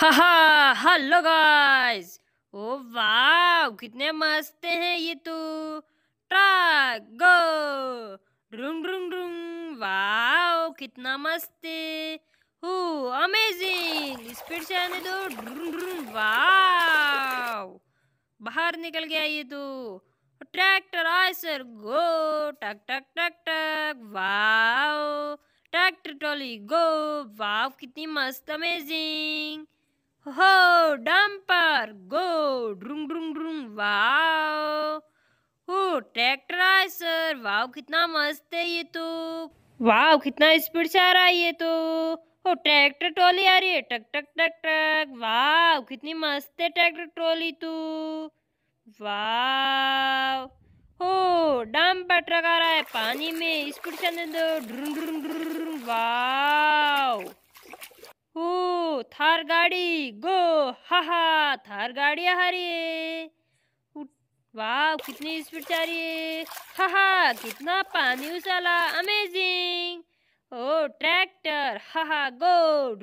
हाँ hello guys ओ वाह कितने मस्त हैं ये तो ट्रक गो रुंग रुंग रुंग वाह कितना मस्त हो अमेजिंग स्पीड से आने दो रुंग रुंग वाह बाहर निकल गया ये तो ट्रैक्टर आए सर गो टक टक टक टक वाह ट्रैक्टर ट्रॉली गो वाह कितनी मस्त अमेजिंग हो डंपर गो ड्रुंग ड्रुंग ड्रुंग वाओ हो ट्रैक्टराइजर वाओ कितना मस्त है ये तो वाओ कितना स्पीड से आ रहा है ये तो हो ट्रैक्टर ट्रॉली आ रही है टक टक टक टक वाह कितनी मस्त है ट्रैक्टर ट्रॉली तू वाह हो डंपर ट्रक आ रहा है पानी में स्पीड से दो ड्रुंग ड्रुंग ड्रुंग वाह थार गाड़ी गो हा हा थार गाड़ी आ रही है वाह कितनी स्पीड जा रही है हा हा कितना पानी उछाला अमेजिंग ओ ट्रैक्टर हा हा गो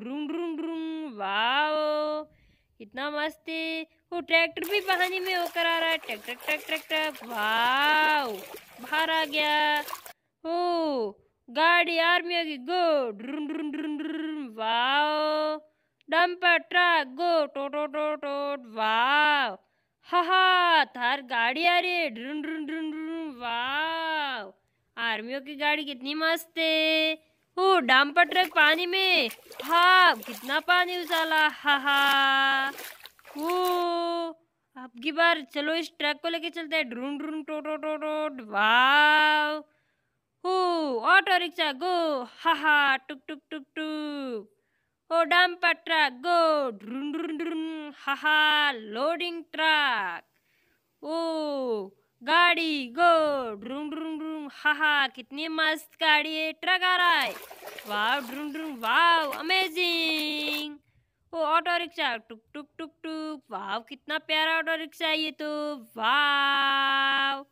ड्रूम ड्रूम ड्रूम वाह कितना मस्त है वो ट्रैक्टर भी पानी में होकर आ रहा है ट्रैक्टर ट्रैक्टर ट्रैक्टर वाह बाहर आ गया ओ गाड़ी आर्मी आ गई गो ड्रुम ड्रुम ड्रुम ड्रुम वाह डंपर ट्रक गो टो टो टो टो वाव हा थार गाड़ी आ रही ड्रुन ड्रुन ड्रुन ड्रुन वाव आर्मियों की गाड़ी कितनी मस्त है ओ डंपर ट्रक पानी में हा कितना पानी उछाला हा हा ओ अब की बार चलो इस ट्रक को लेके चलते हैं ड्रून ड्रून टो टो टो टो वाव हो ऑटो रिक्शा गो हा हा टुक टुक टुक टुक ओडम ट्रक गो ड्रुन ड्रुन ड्रुन हाहा लोडिंग ट्रक ओ गाड़ी गो ड्रुन ड्रुन ड्रुन हाहा कितनी मस्त गाड़ी है ट्रक आ रहा है वाव ड्रुन ड्रुन वाव अमेजिंग ओ ऑटो रिक्शा टुक टुक टुक टुक वाव कितना प्यारा ऑटो रिक्शा है ये तो वाव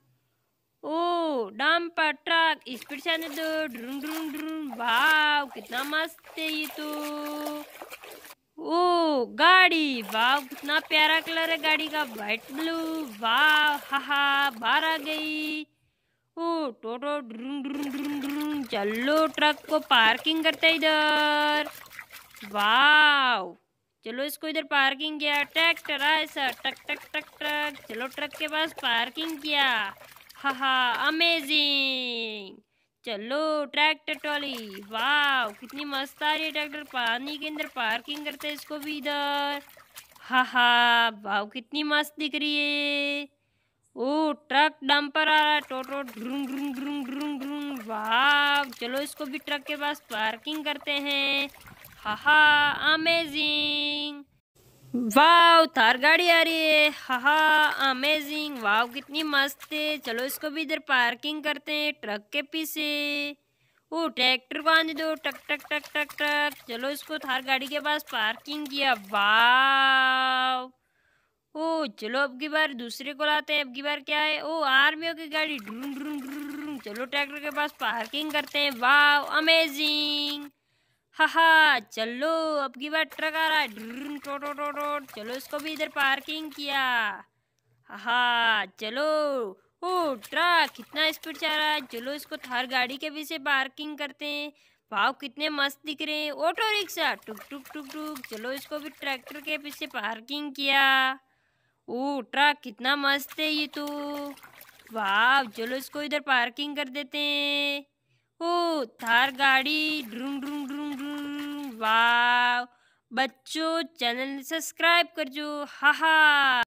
ओ डम्पर ट्रक स्पीड से दो ड्रुन ड्रुन ड्रुन वाव कितना मस्त है ये तो ओ गाड़ी वाव कितना प्यारा कलर है गाड़ी का वाइट ब्लू हा हा बाहर आ गई ओ टोटो ड्रुम ड्रुम ड्रुम ड्रुन चलो ट्रक को पार्किंग करते इधर वाव चलो इसको इधर पार्किंग किया ट्रैक्टर आए सर टक टक टक ट्रक चलो ट्रक के पास पार्किंग किया हा अमेजिंग चलो ट्रैक्टर ट्रॉली वाह कितनी मस्त आ रही है ट्रैक्टर पानी के अंदर पार्किंग करते हैं इसको भी इधर हा हा वाह कितनी मस्त दिख रही है ओ ट्रक डंपर आ रहा है टोटो ढ्रुंग ढ्रुंग ढ्रुंग ढ्रुंग ढ्रुंग वाह चलो इसको भी ट्रक के पास पार्किंग करते हैं हा हा अमेजिंग वाव थार गाड़ी आ रही है हाहा अमेजिंग वाव कितनी मस्त है चलो इसको भी इधर पार्किंग करते हैं ट्रक के पीछे ओ ट्रैक्टर बांध दो टक टक टक टक टक चलो इसको थार गाड़ी के पास पार्किंग किया वाव ओ चलो अब की बार दूसरे को लाते हैं अब की बार क्या है ओ आर्मियों की गाड़ी ढूंढ ढूंढ चलो ट्रैक्टर के पास पार्किंग करते हैं वाव अमेजिंग हाहा चलो अब की बार ट्रक आ रहा है टो टो टो टो चलो इसको भी इधर पार्किंग किया हाहा चलो ओ ट्रक कितना स्पीड चल रहा है चलो इसको थार तो गाड़ी के भी से पार्किंग करते हैं भाव कितने मस्त दिख रहे हैं ऑटो रिक्शा टुक टुक टुक टुक चलो इसको भी ट्रैक्टर के पीछे पार्किंग किया ओ ट्रक कितना मस्त है ये तो वाह चलो इसको इधर पार्किंग कर देते हैं ओ थार गाड़ी ड्रूम ड्रूम वाह बच्चों चैनल सब्सक्राइब कर जो हा